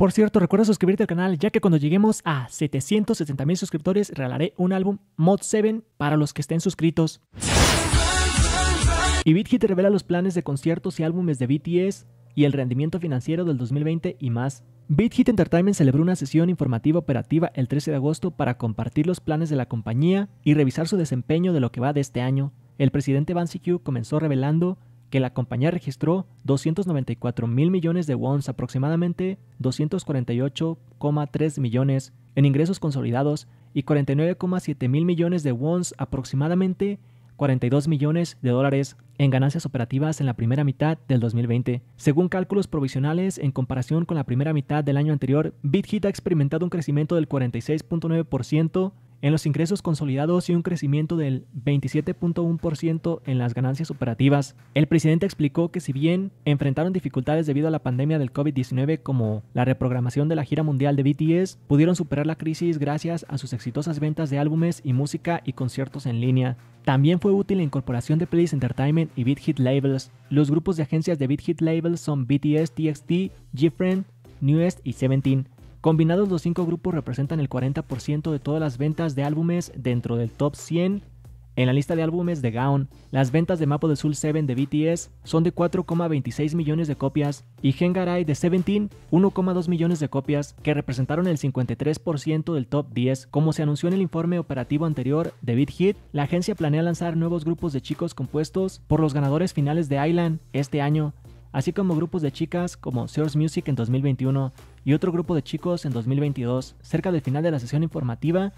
Por cierto, recuerda suscribirte al canal, ya que cuando lleguemos a 770 mil suscriptores, regalaré un álbum Mod 7 para los que estén suscritos. Y BitHit revela los planes de conciertos y álbumes de BTS y el rendimiento financiero del 2020 y más. BitHit Entertainment celebró una sesión informativa operativa el 13 de agosto para compartir los planes de la compañía y revisar su desempeño de lo que va de este año. El presidente Van Q comenzó revelando que la compañía registró 294 mil millones de wons, aproximadamente 248,3 millones en ingresos consolidados y 49,7 mil millones de wons, aproximadamente 42 millones de dólares en ganancias operativas en la primera mitad del 2020. Según cálculos provisionales, en comparación con la primera mitad del año anterior, BitHit ha experimentado un crecimiento del 46.9% en los ingresos consolidados y un crecimiento del 27.1% en las ganancias operativas. El presidente explicó que si bien enfrentaron dificultades debido a la pandemia del COVID-19 como la reprogramación de la gira mundial de BTS, pudieron superar la crisis gracias a sus exitosas ventas de álbumes y música y conciertos en línea. También fue útil la incorporación de Place Entertainment y Beat Hit Labels. Los grupos de agencias de Beat Hit Labels son BTS, TXT, GFriend, Newest y Seventeen. Combinados los cinco grupos representan el 40% de todas las ventas de álbumes dentro del top 100 en la lista de álbumes de Gaon, las ventas de Mapo de Soul 7 de BTS son de 4,26 millones de copias y Hengarai de Seventeen 1,2 millones de copias, que representaron el 53% del top 10. Como se anunció en el informe operativo anterior de Beat Hit, la agencia planea lanzar nuevos grupos de chicos compuestos por los ganadores finales de Island este año, así como grupos de chicas como Source Music en 2021 y otro grupo de chicos en 2022. Cerca del final de la sesión informativa,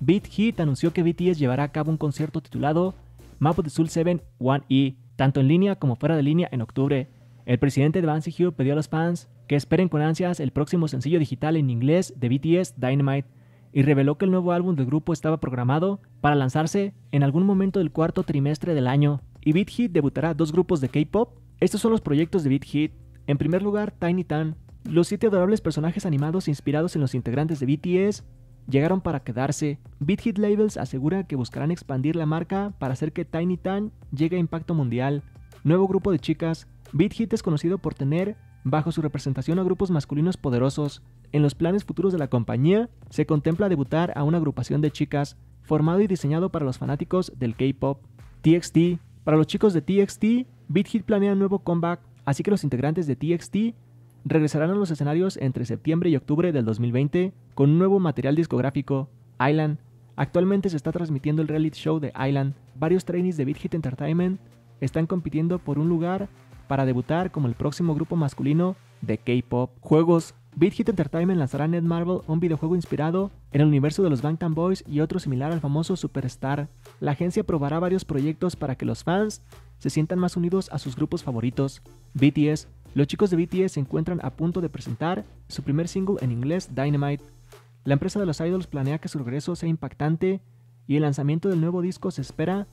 Beat Hit anunció que BTS llevará a cabo un concierto titulado Map of the Soul 7 1E, e, tanto en línea como fuera de línea en octubre. El presidente de Bansi Hugh pidió a los fans que esperen con ansias el próximo sencillo digital en inglés de BTS Dynamite y reveló que el nuevo álbum del grupo estaba programado para lanzarse en algún momento del cuarto trimestre del año. Y Beat Hit debutará dos grupos de K-pop. Estos son los proyectos de Beat Hit. En primer lugar, Tiny Tan, los siete adorables personajes animados inspirados en los integrantes de BTS llegaron para quedarse. BitHit Hit Labels asegura que buscarán expandir la marca para hacer que Tiny Tan llegue a impacto mundial. Nuevo grupo de chicas, BitHit Hit es conocido por tener bajo su representación a grupos masculinos poderosos. En los planes futuros de la compañía se contempla debutar a una agrupación de chicas formado y diseñado para los fanáticos del K-pop. TXT, para los chicos de TXT, BitHit Hit planea un nuevo comeback, así que los integrantes de TXT regresarán a los escenarios entre septiembre y octubre del 2020 con un nuevo material discográfico, Island. Actualmente se está transmitiendo el reality show de Island. Varios trainees de Big Hit Entertainment están compitiendo por un lugar para debutar como el próximo grupo masculino de K-pop. Juegos. Big Hit Entertainment lanzará Net Marvel, un videojuego inspirado en el universo de los Bangtan Boys y otro similar al famoso Superstar. La agencia probará varios proyectos para que los fans se sientan más unidos a sus grupos favoritos. BTS los chicos de BTS se encuentran a punto de presentar su primer single en inglés, Dynamite. La empresa de los idols planea que su regreso sea impactante y el lanzamiento del nuevo disco se espera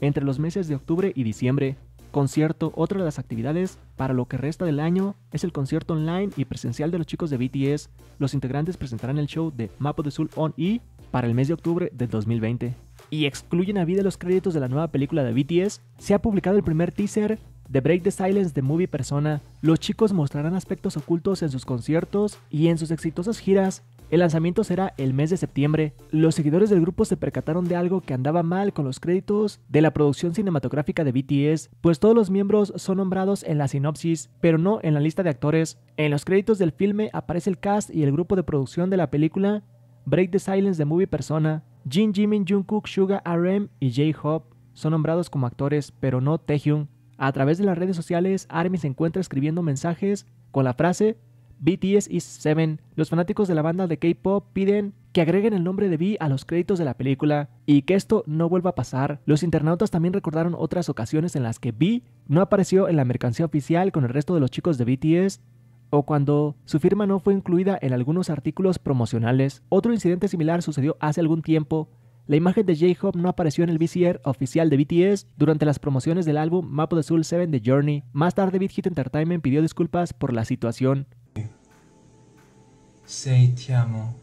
entre los meses de octubre y diciembre. Concierto, otra de las actividades para lo que resta del año es el concierto online y presencial de los chicos de BTS. Los integrantes presentarán el show de Mapo de Soul on E para el mes de octubre de 2020. Y excluyen a vida los créditos de la nueva película de BTS. Se ha publicado el primer teaser The Break the Silence de Movie Persona, los chicos mostrarán aspectos ocultos en sus conciertos y en sus exitosas giras. El lanzamiento será el mes de septiembre. Los seguidores del grupo se percataron de algo que andaba mal con los créditos de la producción cinematográfica de BTS, pues todos los miembros son nombrados en la sinopsis, pero no en la lista de actores. En los créditos del filme aparece el cast y el grupo de producción de la película Break the Silence de Movie Persona. Jin Jimin, Jungkook, Suga, RM y J-Hope son nombrados como actores, pero no Taehyung. A través de las redes sociales, Army se encuentra escribiendo mensajes con la frase BTS is 7. Los fanáticos de la banda de K-pop piden que agreguen el nombre de V a los créditos de la película y que esto no vuelva a pasar. Los internautas también recordaron otras ocasiones en las que V no apareció en la mercancía oficial con el resto de los chicos de BTS o cuando su firma no fue incluida en algunos artículos promocionales. Otro incidente similar sucedió hace algún tiempo la imagen de J-Hope no apareció en el VCR oficial de BTS durante las promociones del álbum the Soul 7 The Journey. Más tarde, Big Hit Entertainment pidió disculpas por la situación. amo,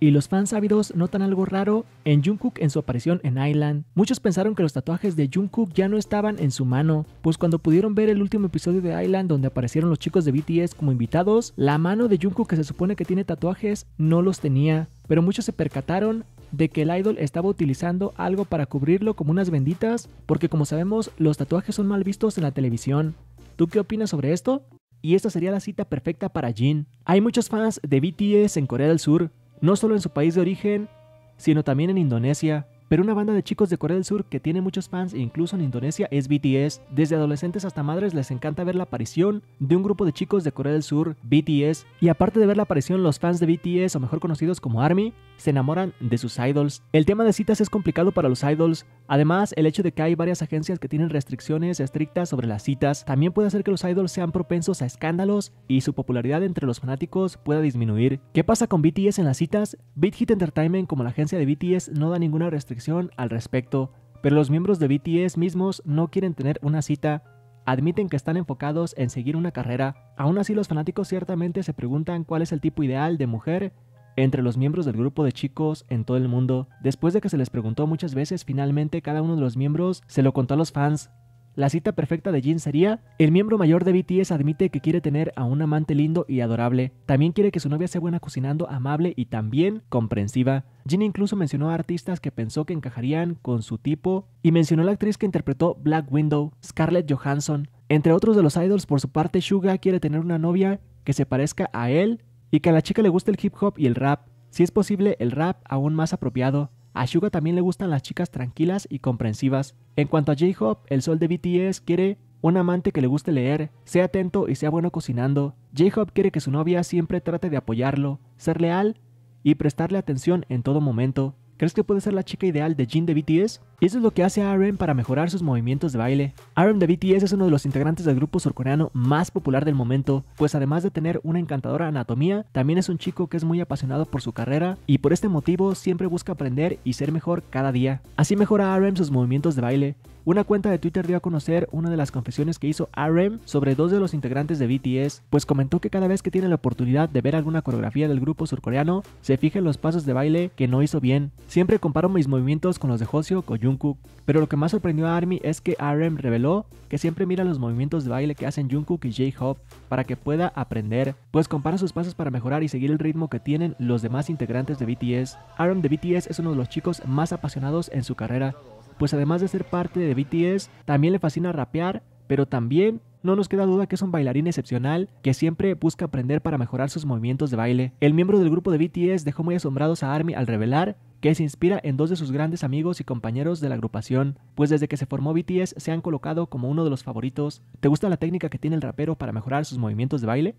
y los fans ávidos notan algo raro en Jungkook en su aparición en Island. Muchos pensaron que los tatuajes de Jungkook ya no estaban en su mano, pues cuando pudieron ver el último episodio de Island donde aparecieron los chicos de BTS como invitados, la mano de Jungkook que se supone que tiene tatuajes no los tenía, pero muchos se percataron de que el idol estaba utilizando algo para cubrirlo como unas benditas, porque como sabemos los tatuajes son mal vistos en la televisión. ¿Tú qué opinas sobre esto? Y esta sería la cita perfecta para Jin. Hay muchos fans de BTS en Corea del Sur no solo en su país de origen, sino también en Indonesia, pero una banda de chicos de Corea del Sur que tiene muchos fans incluso en Indonesia es BTS. Desde adolescentes hasta madres les encanta ver la aparición de un grupo de chicos de Corea del Sur, BTS, y aparte de ver la aparición los fans de BTS o mejor conocidos como ARMY, se enamoran de sus idols. El tema de citas es complicado para los idols, además el hecho de que hay varias agencias que tienen restricciones estrictas sobre las citas también puede hacer que los idols sean propensos a escándalos y su popularidad entre los fanáticos pueda disminuir. ¿Qué pasa con BTS en las citas? BitHit Entertainment como la agencia de BTS no da ninguna restricción al respecto, pero los miembros de BTS mismos no quieren tener una cita, admiten que están enfocados en seguir una carrera, aún así los fanáticos ciertamente se preguntan cuál es el tipo ideal de mujer entre los miembros del grupo de chicos en todo el mundo. Después de que se les preguntó muchas veces, finalmente cada uno de los miembros se lo contó a los fans la cita perfecta de Jin sería, el miembro mayor de BTS admite que quiere tener a un amante lindo y adorable, también quiere que su novia sea buena cocinando, amable y también comprensiva. Jin incluso mencionó a artistas que pensó que encajarían con su tipo y mencionó a la actriz que interpretó Black Window, Scarlett Johansson. Entre otros de los idols, por su parte, Suga quiere tener una novia que se parezca a él y que a la chica le guste el hip hop y el rap, si es posible el rap aún más apropiado. A Suga también le gustan las chicas tranquilas y comprensivas. En cuanto a J-Hope, el sol de BTS quiere un amante que le guste leer, sea atento y sea bueno cocinando. J-Hope quiere que su novia siempre trate de apoyarlo, ser leal y prestarle atención en todo momento. ¿Crees que puede ser la chica ideal de Jin de BTS? Eso es lo que hace a RM para mejorar sus movimientos de baile. RM de BTS es uno de los integrantes del grupo surcoreano más popular del momento, pues además de tener una encantadora anatomía, también es un chico que es muy apasionado por su carrera y por este motivo siempre busca aprender y ser mejor cada día. Así mejora RM sus movimientos de baile, una cuenta de Twitter dio a conocer una de las confesiones que hizo RM sobre dos de los integrantes de BTS, pues comentó que cada vez que tiene la oportunidad de ver alguna coreografía del grupo surcoreano, se fija en los pasos de baile que no hizo bien. Siempre comparo mis movimientos con los de Joseo o Jungkook, pero lo que más sorprendió a ARMY es que RM reveló que siempre mira los movimientos de baile que hacen Jungkook y J-Hope para que pueda aprender, pues compara sus pasos para mejorar y seguir el ritmo que tienen los demás integrantes de BTS. RM de BTS es uno de los chicos más apasionados en su carrera, pues además de ser parte de BTS, también le fascina rapear, pero también no nos queda duda que es un bailarín excepcional que siempre busca aprender para mejorar sus movimientos de baile. El miembro del grupo de BTS dejó muy asombrados a ARMY al revelar que se inspira en dos de sus grandes amigos y compañeros de la agrupación, pues desde que se formó BTS se han colocado como uno de los favoritos. ¿Te gusta la técnica que tiene el rapero para mejorar sus movimientos de baile?